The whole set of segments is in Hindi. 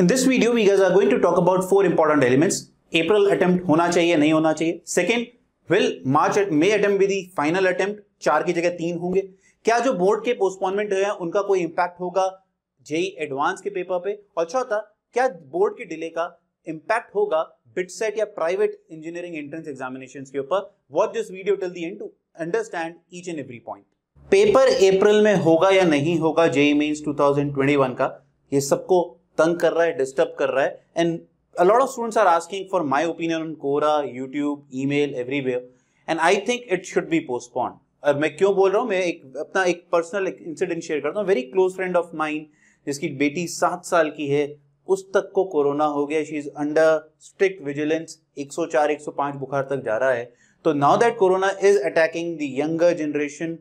In this video we guys are going to talk about four important elements April attempt होना चाहिए नहीं होना चाहिए second will March May attempt the final attempt चार की जगह तीन होंगे क्या जो बोर्ड के पोस्टपोनमेंट हुए हैं उनका कोई इंपैक्ट होगा जेई एडवांस के पेपर पे और चौथा क्या बोर्ड के डिले का इंपैक्ट होगा बिट सेट या प्राइवेट इंजीनियरिंग एंट्रेंस एग्जामिनेशन के ऊपर watch this video till the end to understand each and every point paper April में होगा या नहीं होगा जेई मीन 2021 का ये सबको तंग कर रहा है डिस्टर्ब कर रहा है and a lot of students are asking for my opinion on Quora, YouTube, email, everywhere and I think it should be postpone और मैं क्यों बोल रहा हूँ मैं एक अपना एक पर्सनल इंसिडेंट शेयर करता हूँ very close friend of mine जिसकी बेटी सात साल की है उस तक को कोरोना हो गया she is under strict vigilance 104 105 बुखार तक जा रहा है तो now that corona is attacking the younger generation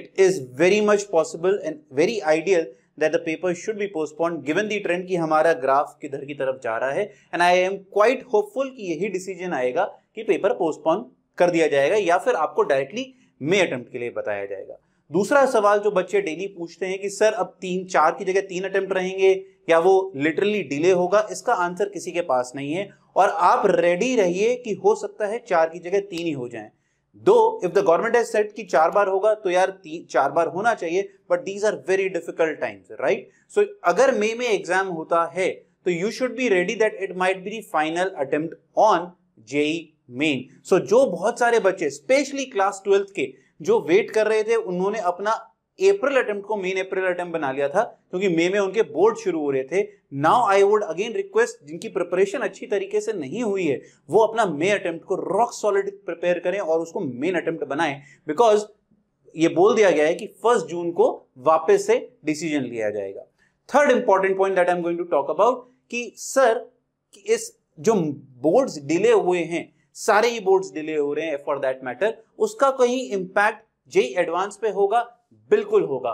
it is very much possible and very ideal that the paper should be postponed given the trend कि हमारा ग्राफ किधर की तरफ जा रहा है and I am quite hopeful कि यही डिसीजन आएगा कि पेपर पोस्टपोन कर दिया जाएगा या फिर आपको डायरेक्टली मे अटेम्प्ट के लिए बताया जाएगा दूसरा सवाल जो बच्चे डेली पूछते हैं कि सर अब तीन चार की जगह तीन अटेम्प्ट रहेंगे या वो लिटरली डिले होगा इसका आंसर किसी के पास नहीं है और आप रेडी रहिए कि हो सकता है चार की जगह तीन ही हो जाए दो if the government as set कि चार बार होगा तो यार चार बार होना चाहिए but these are very difficult times right so अगर मे में एग्जाम होता है तो you should be ready that it might be final attempt on JEE main so जो बहुत सारे बच्चे स्पेशली क्लास ट्वेल्थ के जो वेट कर रहे थे उन्होंने अपना अप्रैल अटेम्प्ट को मेन अप्रैल अटेम्प्ट बना लिया था क्योंकि मई में उनके बोर्ड शुरू हो रहे थे now I would again request जिनकी प्रिपरेशन अच्छी तरीके से नहीं हुई है वो अपना मे अटेम्प्ट को रॉक सॉलिड प्रिपेयर करें और उसको मेन अटेम्प्ट बनाएं बिकॉज ये बोल दिया गया है कि फर्स्ट जून को वापस से डिसीजन लिया जाएगा third important point that I am going to talk about कि सर कि इस जो बोर्ड्स डिले हुए हैं सारे ही बोर्ड्स डिले हो रहे हैं फॉर दैट मैटर उसका कहीं इंपैक्ट जेई एडवांस पे होगा बिल्कुल होगा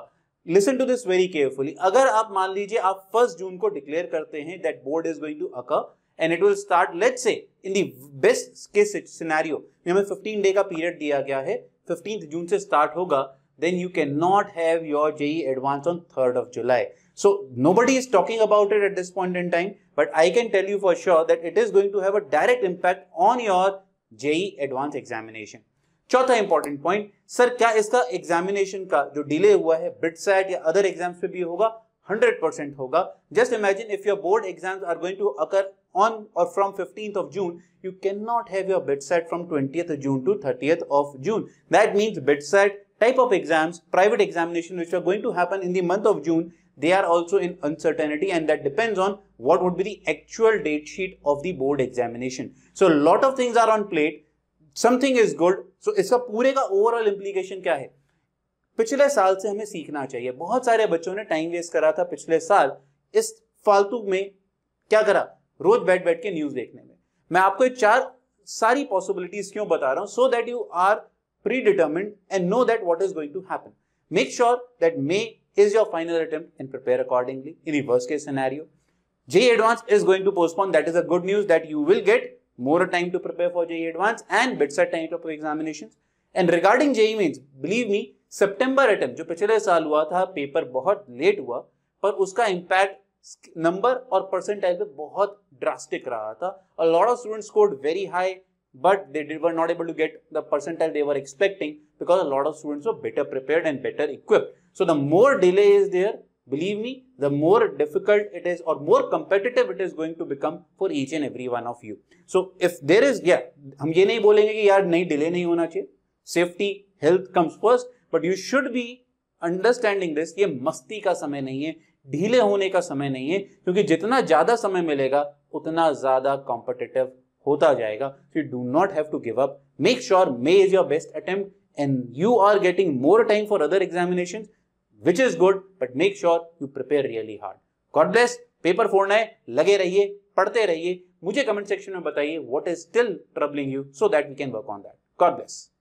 listen to this very carefully अगर आप मान लीजिए आप फर्स्ट जून को डिक्लेयर करते हैं that board is going to occur and it will start late से in the best case scenario हमें 15 डे का पीरियड दिया गया है 15 जून से स्टार्ट होगा then you cannot have your JE advance on 3rd of July. So nobody is talking about it at this point in time, but I can tell you for sure that it is going to have a direct impact on your JE advance examination. चौथा important point, sir. क्या इसका एग्जामिनेशन का जो डिले हुआ है बिट सेट या अदर एग्जाम्स पे भी होगा 100% होगा Just imagine, if your board exams are going to occur on or from 15th of June, you cannot have your bid from 20th of June to 30th of June. That means bid type of exams, private examination which are going to happen in the month of June, they are also in uncertainty and that depends on what would be the actual date sheet of the board examination. So a lot of things are on plate. Something is good so इसका पूरे का ओवरऑल इम्प्लीकेशन क्या है पिछले साल से हमें सीखना चाहिए बहुत सारे बच्चों ने टाइम वेस्ट करा था पिछले साल इस फालतू में क्या करा रोज बैठ बैठ के न्यूज देखने में मैं आपको ये चार सारी पॉसिबिलिटीज क्यों बता रहा हूं so that you are predetermined and know that what is going to happen make sure that May is your final attempt and prepare accordingly in the के case J advance is going to postpone that is a good news that you will get more time to prepare for JEE Advance and bedside set time to examinations. And regarding JEE Mains, believe me, September attempt, which was last year, paper was late, hua, par uska impact number or percentile was drastic. Raha A lot of students scored very high, but they were not able to get the percentile they were expecting because a lot of students were better prepared and better equipped. So the more delay is there, Believe me, the more difficult it is or more competitive it is going to become for each and every one of you. So if there is, yeah, hum ye nahi bolenge ki yaar nahi delay nahi hona chahiye Safety, health comes first, but you should be understanding this ये मस्ती का समय नहीं है ढीले होने का समय नहीं है क्योंकि जितना ज्यादा समय मिलेगा उतना ज्यादा कॉम्पिटेटिव होता जाएगा you do not have to give up make sure May is your best attempt and you are getting more time for other examination which is good but make sure you prepare really hard God bless paper फोड़ना है लगे रहिए पढ़ते रहिए मुझे कमेंट सेक्शन में बताइए what is still troubling you so that we can work on that God bless